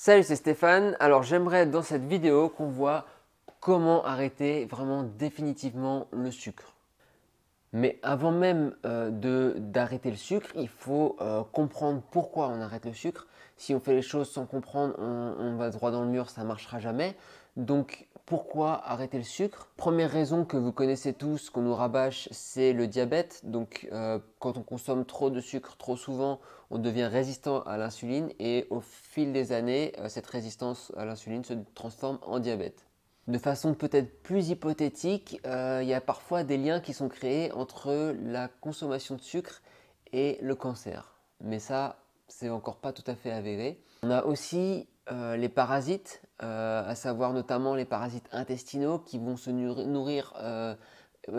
Salut, c'est Stéphane. Alors j'aimerais dans cette vidéo qu'on voit comment arrêter vraiment définitivement le sucre. Mais avant même euh, d'arrêter le sucre, il faut euh, comprendre pourquoi on arrête le sucre. Si on fait les choses sans comprendre, on, on va droit dans le mur, ça ne marchera jamais. Donc pourquoi arrêter le sucre Première raison que vous connaissez tous, qu'on nous rabâche, c'est le diabète. Donc euh, quand on consomme trop de sucre trop souvent, on devient résistant à l'insuline et au fil des années, euh, cette résistance à l'insuline se transforme en diabète. De façon peut-être plus hypothétique, euh, il y a parfois des liens qui sont créés entre la consommation de sucre et le cancer. Mais ça, c'est encore pas tout à fait avéré. On a aussi les parasites euh, à savoir notamment les parasites intestinaux qui vont se nourrir euh,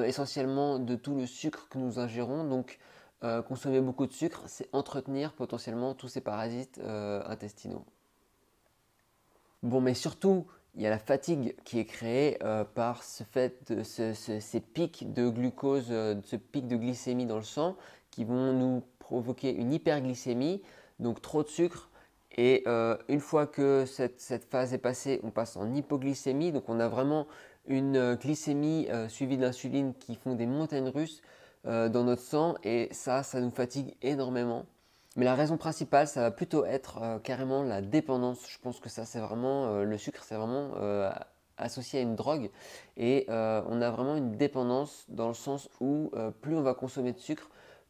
essentiellement de tout le sucre que nous ingérons. Donc euh, consommer beaucoup de sucre, c'est entretenir potentiellement tous ces parasites intestinaux. Bon, mais surtout, il y a la fatigue qui est créée par ce fait de ces pics de glucose, ce pic de glycémie dans le sang qui vont nous provoquer une hyperglycémie, donc trop de sucre, et euh, une fois que cette, phase est passée, on passe en hypoglycémie. Donc on a vraiment une euh, glycémie euh, suivie d'insuline qui font des montagnes russes dans notre sang. Et ça, ça nous fatigue énormément. Mais la raison principale, ça va plutôt être carrément la dépendance. Je pense que ça, c'est vraiment le sucre, c'est vraiment associé à une drogue. Et on a vraiment une dépendance dans le sens où plus on va consommer de sucre,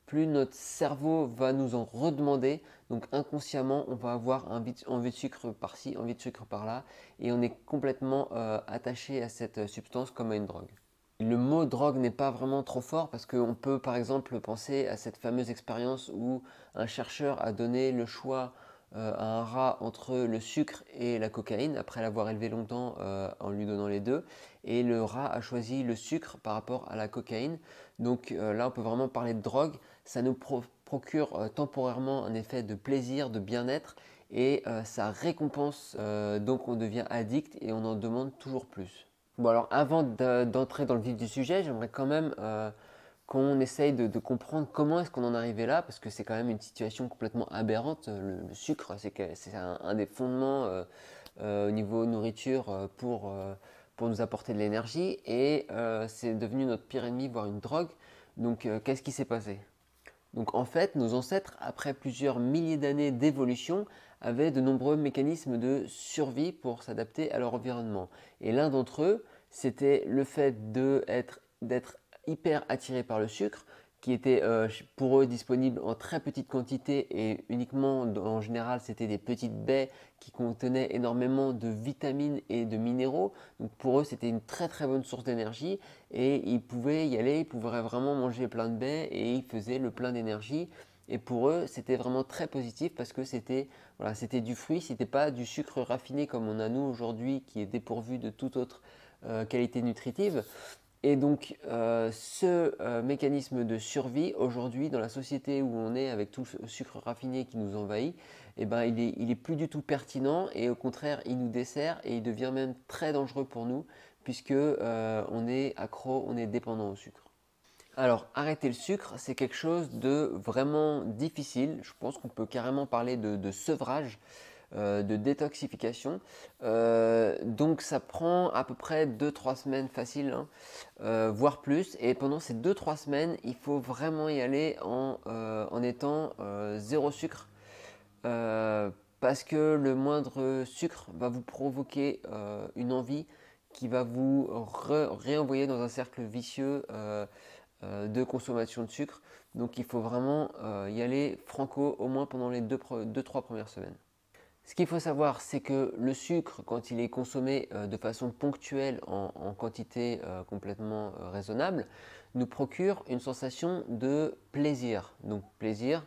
plus notre cerveau va nous en redemander. Donc inconsciemment, on va avoir envie de sucre par-ci, envie de sucre par-là, et on est complètement euh, attaché à cette euh, substance comme à une drogue. Le mot drogue n'est pas vraiment trop fort parce qu'on peut par exemple penser à cette fameuse expérience où un chercheur a donné le choix euh, à un rat entre le sucre et la cocaïne après l'avoir élevé longtemps en lui donnant les deux et le rat a choisi le sucre par rapport à la cocaïne donc euh, là, on peut vraiment parler de drogue. Ça nous procure euh, temporairement un effet de plaisir, de bien-être et euh, ça récompense. donc on devient addict et on en demande toujours plus. Bon alors avant d'entrer dans le vif du sujet, j'aimerais quand même qu'on essaye de, comprendre comment est-ce qu'on en est arrivé là, parce que c'est quand même une situation complètement aberrante. Le, sucre, c'est un, des fondements au niveau nourriture pour nous apporter de l'énergie et euh, c'est devenu notre pire ennemi, voire une drogue. Donc euh, qu'est-ce qui s'est passé Donc en fait, nos ancêtres, après plusieurs milliers d'années d'évolution, avaient de nombreux mécanismes de survie pour s'adapter à leur environnement. Et l'un d'entre eux, c'était le fait d'être hyper attiré par le sucre, qui étaient euh, pour eux disponibles en très petite quantité et uniquement en général c'était des petites baies qui contenaient énormément de vitamines et de minéraux. Donc pour eux c'était une très très bonne source d'énergie et ils pouvaient y aller, ils pouvaient vraiment manger plein de baies et ils faisaient le plein d'énergie. Et pour eux, c'était vraiment très positif parce que c'était voilà, du fruit, c'était pas du sucre raffiné comme on a nous aujourd'hui qui est dépourvu de toute autre euh, qualité nutritive. Et donc euh, ce euh, mécanisme de survie aujourd'hui dans la société où on est avec tout le sucre raffiné qui nous envahit, eh ben, il, est, il est plus du tout pertinent et au contraire il nous dessert et il devient même très dangereux pour nous puisque euh, on est accro, on est dépendant au sucre. Alors arrêter le sucre c'est quelque chose de vraiment difficile, je pense qu'on peut carrément parler de sevrage euh, de détoxification. Euh, donc ça prend à peu près 2-3 semaines facile, hein, euh, voire plus. Et pendant ces 2-3 semaines, il faut vraiment y aller en, étant zéro sucre. parce que le moindre sucre va vous provoquer une envie qui va vous réenvoyer dans un cercle vicieux de consommation de sucre. Donc il faut vraiment y aller franco au moins pendant les 2-3 premières semaines. Ce qu'il faut savoir, c'est que le sucre, quand il est consommé euh, de façon ponctuelle en, quantité euh, complètement euh, raisonnable, nous procure une sensation de plaisir. Donc plaisir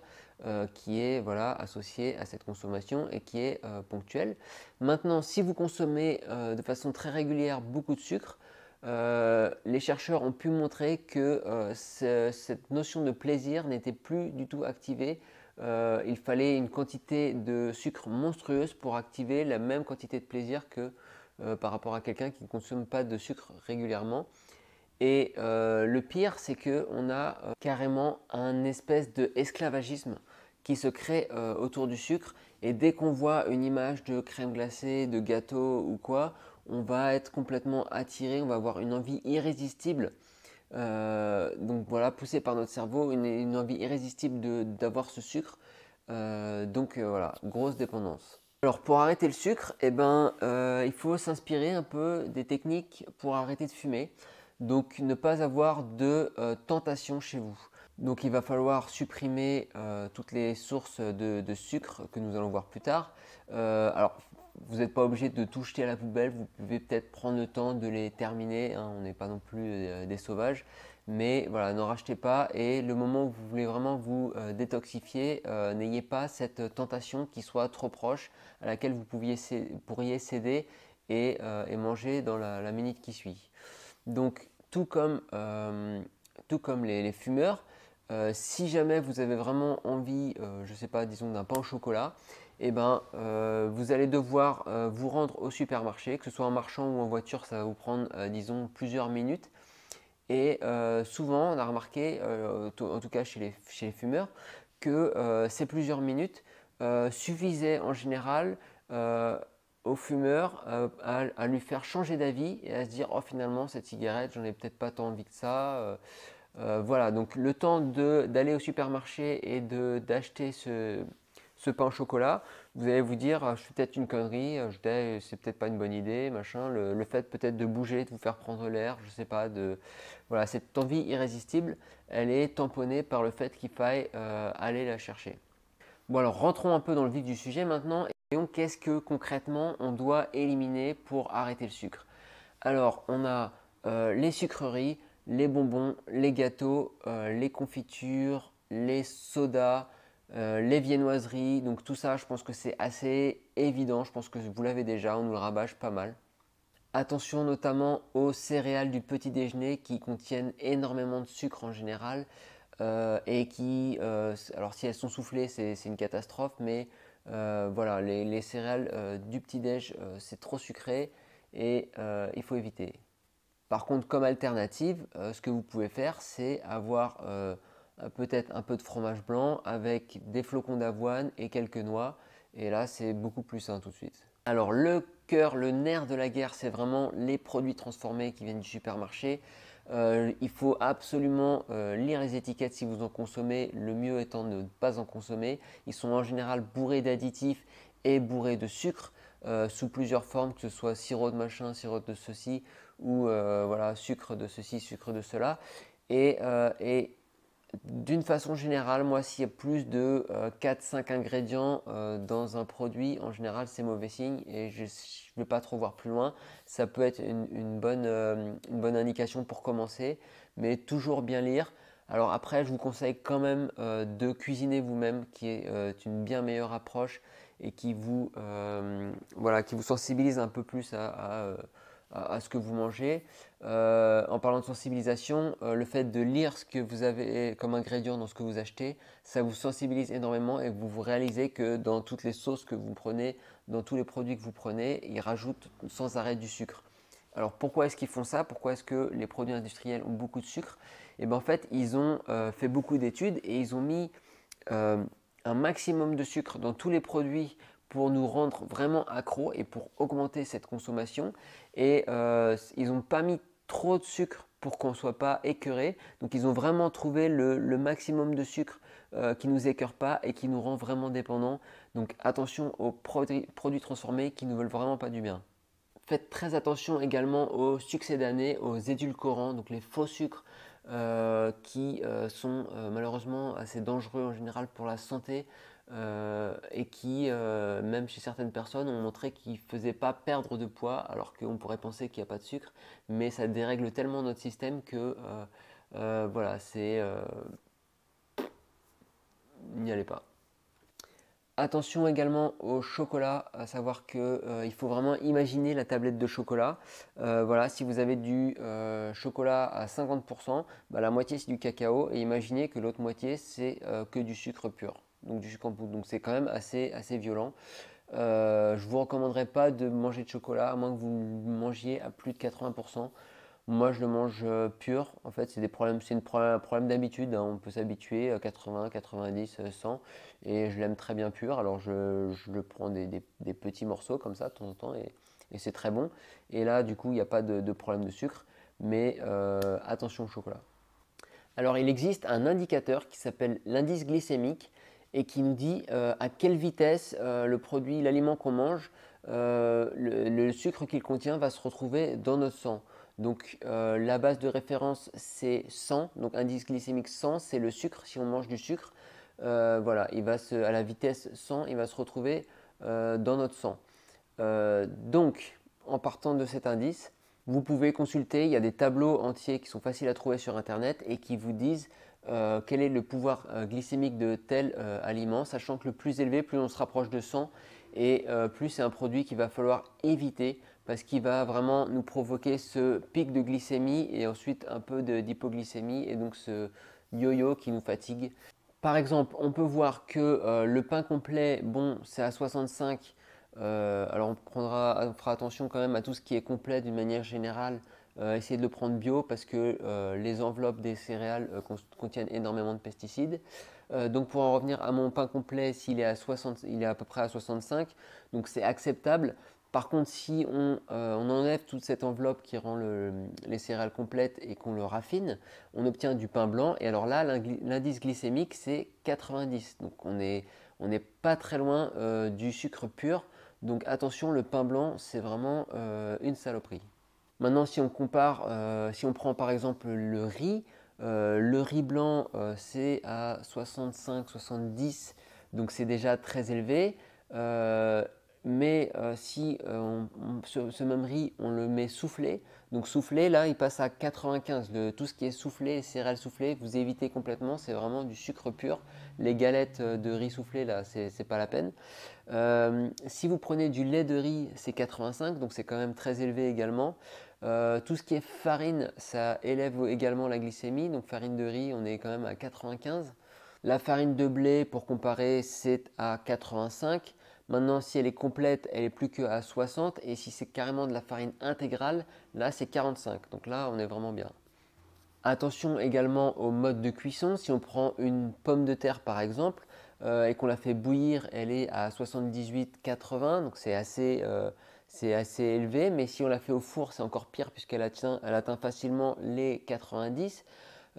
qui est voilà, associé à cette consommation et qui est ponctuelle. Maintenant, si vous consommez de façon très régulière beaucoup de sucre, les chercheurs ont pu montrer que cette notion de plaisir n'était plus du tout activée euh, il fallait une quantité de sucre monstrueuse pour activer la même quantité de plaisir que euh, par rapport à quelqu'un qui ne consomme pas de sucre régulièrement. Et euh, le pire, c'est qu'on a carrément un espèce de esclavagisme qui se crée autour du sucre. Et dès qu'on voit une image de crème glacée, de gâteau ou quoi, on va être complètement attiré, on va avoir une envie irrésistible euh, donc voilà, poussé par notre cerveau, une, envie irrésistible d'avoir ce sucre. Euh, donc euh, voilà, grosse dépendance. Alors pour arrêter le sucre, et eh ben, il faut s'inspirer un peu des techniques pour arrêter de fumer. Donc ne pas avoir de tentation chez vous. Donc il va falloir supprimer toutes les sources de, de, sucre que nous allons voir plus tard. alors vous n'êtes pas obligé de tout jeter à la poubelle, vous pouvez peut-être prendre le temps de les terminer, hein, on n'est pas non plus euh, des sauvages, mais voilà, n'en rachetez pas et le moment où vous voulez vraiment vous euh, détoxifier, euh, n'ayez pas cette tentation qui soit trop proche à laquelle vous pouviez pourriez céder et, manger dans la, minute qui suit. Donc tout comme, tout comme les fumeurs, euh, si jamais vous avez vraiment envie, euh, je ne sais pas, disons d'un pain au chocolat, eh ben, euh, vous allez devoir vous rendre au supermarché, que ce soit en marchant ou en voiture, ça va vous prendre, disons, plusieurs minutes. Et souvent, on a remarqué, en tout cas chez les, fumeurs, que ces plusieurs minutes suffisaient en général aux fumeurs à, lui faire changer d'avis et à se dire oh finalement cette cigarette j'en ai peut-être pas tant envie que ça euh, voilà, donc le temps d'aller au supermarché et d'acheter ce, pain au chocolat, vous allez vous dire, ah, je fais peut-être une connerie, eh, c'est peut-être pas une bonne idée, machin. Le, fait peut-être de bouger, de vous faire prendre l'air, je sais pas. voilà, cette envie irrésistible, elle est tamponnée par le fait qu'il faille euh, aller la chercher. Bon alors rentrons un peu dans le vif du sujet maintenant et donc qu'est-ce que concrètement on doit éliminer pour arrêter le sucre Alors on a euh, les sucreries, les bonbons, les gâteaux, euh, les confitures, les sodas, euh, les viennoiseries. Donc tout ça, je pense que c'est assez évident. Je pense que vous l'avez déjà, on nous le rabâche pas mal. Attention notamment aux céréales du petit déjeuner qui contiennent énormément de sucre en général. Euh, et qui, alors si elles sont soufflées, c'est une catastrophe, mais voilà, les, les céréales du petit déj, c'est trop sucré et il faut éviter. Par contre, comme alternative, euh, ce que vous pouvez faire, c'est avoir euh, peut-être un peu de fromage blanc avec des flocons d'avoine et quelques noix. Et là, c'est beaucoup plus sain tout de suite. Alors, le cœur, le nerf de la guerre, c'est vraiment les produits transformés qui viennent du supermarché. Euh, il faut absolument lire les étiquettes si vous en consommez, le mieux étant de ne pas en consommer. Ils sont en général bourrés d'additifs et bourrés de sucre sous plusieurs formes, que ce soit sirop de machin, sirop de ceci ou euh, voilà, sucre de ceci, sucre de cela. Euh, et, d'une façon générale, moi, s'il y a plus de 4-5 euh, ingrédients dans un produit, en général, c'est mauvais signe et je ne vais pas trop voir plus loin. Ça peut être une, bonne, indication pour commencer, mais toujours bien lire. Alors après, je vous conseille quand même de cuisiner vous-même, qui est une bien meilleure approche et qui vous, qui vous sensibilise un peu plus à à, ce que vous mangez. Euh, en parlant de sensibilisation, euh, le fait de lire ce que vous avez comme ingrédient dans ce que vous achetez, ça vous sensibilise énormément et vous vous réalisez que dans toutes les sauces que vous prenez, dans tous les produits que vous prenez, ils rajoutent sans arrêt du sucre. Alors pourquoi est-ce qu'ils font ça Pourquoi est-ce que les produits industriels ont beaucoup de sucre Et eh bien en fait, ils ont euh, fait beaucoup d'études et ils ont mis un maximum de sucre dans tous les produits pour nous rendre vraiment accro et pour augmenter cette consommation. Et euh, ils n'ont pas mis trop de sucre pour qu'on ne soit pas écœuré. Donc ils ont vraiment trouvé le, maximum de sucre euh, qui nous écœure pas et qui nous rend vraiment dépendant Donc attention aux produits, transformés qui ne nous veulent vraiment pas du bien. Faites très attention également aux succès d'année, aux édulcorants, donc les faux sucres, euh, qui euh, sont euh, malheureusement assez dangereux en général pour la santé et qui, même chez certaines personnes, ont montré qu'ils ne faisaient pas perdre de poids alors qu'on pourrait penser qu'il n'y a pas de sucre, mais ça dérègle tellement notre système que voilà, c'est... N'y allez pas. Attention également au chocolat, à savoir qu'il euh, il faut vraiment imaginer la tablette de chocolat. Euh, voilà, si vous avez du euh, chocolat à 50%, bah, la moitié c'est du cacao et imaginez que l'autre moitié c'est que du sucre pur, donc du sucre en poudre. Donc c'est quand même assez, assez violent. je ne vous recommanderais pas de manger de chocolat à moins que vous mangiez à plus de 80%. Moi, je le mange euh, pur. En fait, c'est des problèmes, c'est un problème d'habitude. Hein. On peut s'habituer à 80, 90, 100. Et je l'aime très bien pur. Alors, je, le prends des, petits morceaux comme ça de temps en temps et, et c'est très bon. Et là, du coup, il n'y a pas de, problème de sucre. Mais euh, attention au chocolat. Alors, il existe un indicateur qui s'appelle l'indice glycémique et qui nous dit euh, à quelle vitesse le produit, l'aliment qu'on mange, le, le sucre qu'il contient va se retrouver dans notre sang. Donc euh, la base de référence c'est 100, donc indice glycémique 100, c'est le sucre si on mange du sucre. Euh, voilà, il va se, à la vitesse 100, il va se retrouver euh, dans notre sang. donc en partant de cet indice, vous pouvez consulter, il y a des tableaux entiers qui sont faciles à trouver sur internet et qui vous disent quel est le pouvoir glycémique de tel aliment, sachant que le plus élevé, plus on se rapproche de 100 et euh, plus c'est un produit qu'il va falloir éviter parce qu'il va vraiment nous provoquer ce pic de glycémie et ensuite un peu d'hypoglycémie et donc ce yo-yo qui nous fatigue. Par exemple, on peut voir que euh, le pain complet, bon, c'est à 65. Euh, alors on, on, fera attention quand même à tout ce qui est complet d'une manière générale. essayer essayez de le prendre bio parce que les enveloppes des céréales contiennent énormément de pesticides. Euh, donc pour en revenir à mon pain complet, s'il est à 60, il est à peu près à 65, donc c'est acceptable. Par contre, si on, euh, enlève toute cette enveloppe qui rend les céréales complètes et qu'on le raffine, on obtient du pain blanc. Et alors là, l'indice glycémique, c'est 90. Donc on n'est pas très loin euh, du sucre pur. Donc attention, le pain blanc, c'est vraiment une saloperie. Maintenant, si on compare, si on prend par exemple le riz, euh, le riz blanc, euh, c'est à 65-70, donc c'est déjà très élevé. Euh, mais si ce, même riz, on le met soufflé, donc soufflé, là, il passe à 95. de tout ce qui est soufflé, céréales soufflées, vous évitez complètement, c'est vraiment du sucre pur. Les galettes de riz soufflé, là, c'est pas la peine. si vous prenez du lait de riz, c'est 85, donc c'est quand même très élevé également. Euh, tout ce qui est farine, ça élève également la glycémie. Donc farine de riz, on est quand même à 95. La farine de blé, pour comparer, c'est à 85. Maintenant, si elle est complète, elle est plus à 60. Et si c'est carrément de la farine intégrale, là, c'est 45. Donc là, on est vraiment bien. Attention également au mode de cuisson. Si on prend une pomme de terre, par exemple, euh, et qu'on la fait bouillir, elle est à 78-80. Donc c'est assez... Euh, c'est assez élevé, mais si on la fait au four, c'est encore pire puisqu'elle atteint, elle atteint facilement les 90,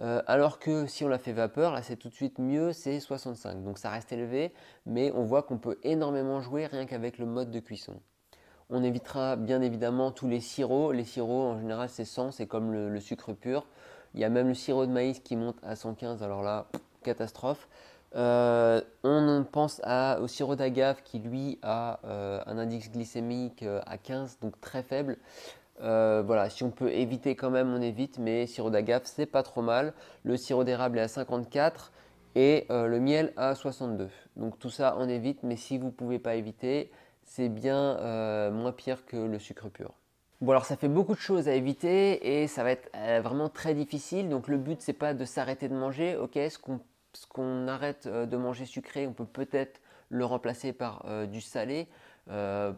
euh, alors que si on la fait vapeur, là c'est tout de suite mieux, c'est 65. Donc ça reste élevé, mais on voit qu'on peut énormément jouer rien qu'avec le mode de cuisson. On évitera bien évidemment tous les sirops. Les sirops en général c'est 100, c'est comme le, sucre pur. Il y a même le sirop de maïs qui monte à 115, alors là, catastrophe. Euh, au sirop d'agave qui lui a euh, un indice glycémique euh, à 15, donc très faible. Euh, voilà, si on peut éviter quand même, on évite, mais sirop d'agave, c'est pas trop mal. Le sirop d'érable est à 54 et le miel à 62. Donc tout ça, on évite, mais si vous pouvez pas éviter, c'est bien moins pire que le sucre pur. Bon alors ça fait beaucoup de choses à éviter et ça va être vraiment très difficile. Donc le but c'est pas de s'arrêter de manger, ok, ce qu'on ce qu'on arrête euh, de manger sucré, on peut peut-être le remplacer par euh, du salé, euh,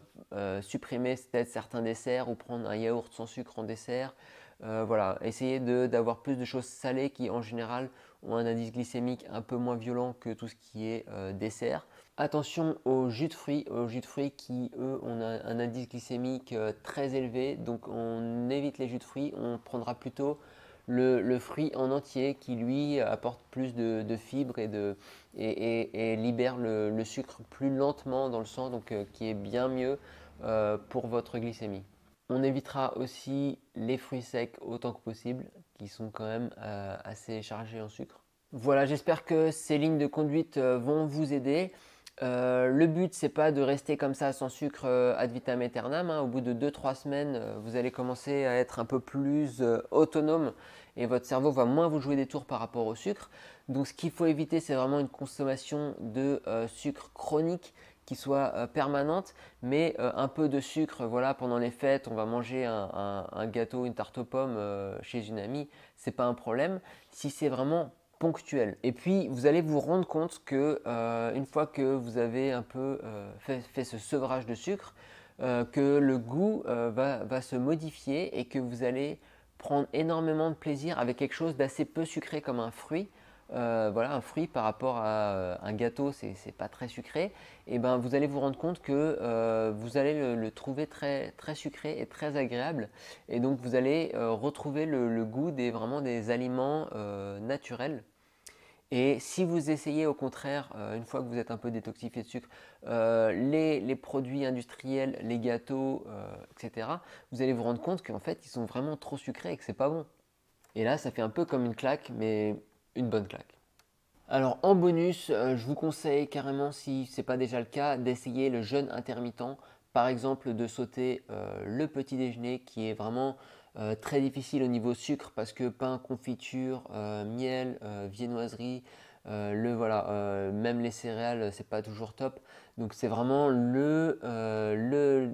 supprimer peut-être certains desserts ou prendre un yaourt sans sucre en dessert. voilà, essayer d'avoir plus de choses salées qui en général ont un indice glycémique un peu moins violent que tout ce qui est dessert. Attention aux jus de fruits, aux jus de fruits qui eux ont un indice glycémique très élevé, donc on évite les jus de fruits, on prendra plutôt le, fruit en entier qui lui apporte plus de, fibres et, libère le, sucre plus lentement dans le sang, donc euh, qui est bien mieux euh, pour votre glycémie. On évitera aussi les fruits secs autant que possible, qui sont quand même euh, assez chargés en sucre. Voilà, j'espère que ces lignes de conduite vont vous aider. Euh, le but, c'est pas de rester comme ça sans sucre euh, ad vitam aeternam. Hein. Au bout de 2-3 semaines, euh, vous allez commencer à être un peu plus autonome et votre cerveau va moins vous jouer des tours par rapport au sucre. Donc, ce qu'il faut éviter, c'est vraiment une consommation de sucre chronique qui soit permanente, mais un peu de sucre. Voilà, pendant les fêtes, on va manger un, un gâteau, une tarte aux pommes chez une amie, c'est pas un problème. Si c'est vraiment et puis, vous allez vous rendre compte que euh, une fois que vous avez un peu euh, fait, ce sevrage de sucre, euh, que le goût va, se modifier et que vous allez prendre énormément de plaisir avec quelque chose d'assez peu sucré comme un fruit, euh, voilà, un fruit par rapport à euh, un gâteau, c'est pas très sucré, et eh ben vous allez vous rendre compte que euh, vous allez le, trouver très, très sucré et très agréable, et donc vous allez retrouver le, goût des vraiment des aliments naturels. Et si vous essayez au contraire, une fois que vous êtes un peu détoxifié de sucre, les, les, produits industriels, les gâteaux, etc., vous allez vous rendre compte qu'en fait ils sont vraiment trop sucrés et que c'est pas bon. Et là, ça fait un peu comme une claque, mais bonne claque. Alors en bonus, euh, je vous conseille carrément, si ce n'est pas déjà le cas, d'essayer le jeûne intermittent. Par exemple, de sauter euh, le petit déjeuner qui est vraiment euh, très difficile au niveau sucre parce que pain, confiture, miel, viennoiserie, le voilà, même les céréales, c'est pas toujours top. Donc c'est vraiment le, le,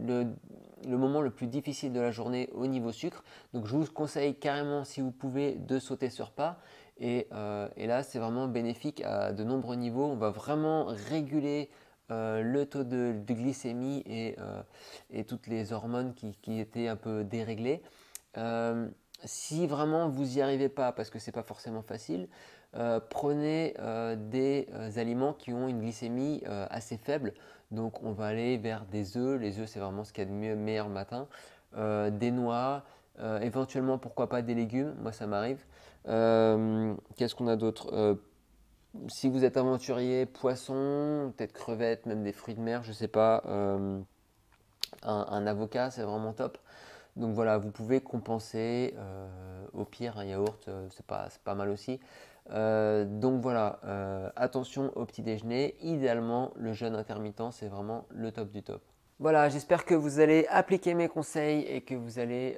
le, moment le plus difficile de la journée au niveau sucre. Donc je vous conseille carrément, si vous pouvez, de sauter sur pas euh, et, là, c'est vraiment bénéfique à de nombreux niveaux. On va vraiment réguler euh, le taux de, glycémie euh, et, toutes les hormones qui, étaient un peu déréglées. si vraiment vous n'y arrivez pas, parce que ce n'est pas forcément facile, prenez des aliments qui ont une glycémie assez faible. Donc on va aller vers des œufs, les œufs c'est vraiment ce qu'il y a de mieux, meilleur le matin, des noix, éventuellement pourquoi pas des légumes, moi ça m'arrive. Euh, qu'est-ce qu'on a d'autre euh, Si vous êtes aventurier, poisson, peut-être crevette, même des fruits de mer, je sais pas. Euh, un, avocat, c'est vraiment top. Donc voilà, vous pouvez compenser. au pire, un yaourt, c'est pas, mal aussi. donc voilà, attention au petit déjeuner. Idéalement, le jeûne intermittent, c'est vraiment le top du top. Voilà, j'espère que vous allez appliquer mes conseils et que vous allez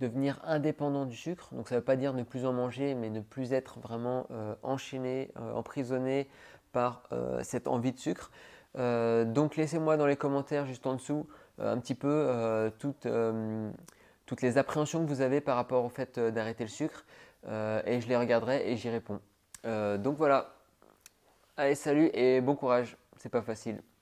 devenir indépendant du sucre. Donc ça ne veut pas dire ne plus en manger, mais ne plus être vraiment euh, enchaîné, euh, emprisonné par euh, cette envie de sucre. donc laissez-moi dans les commentaires juste en dessous un petit peu toutes, toutes, les appréhensions que vous avez par rapport au fait d'arrêter le sucre et je les regarderai et j'y réponds. donc voilà. Allez, salut et bon courage. C'est pas facile.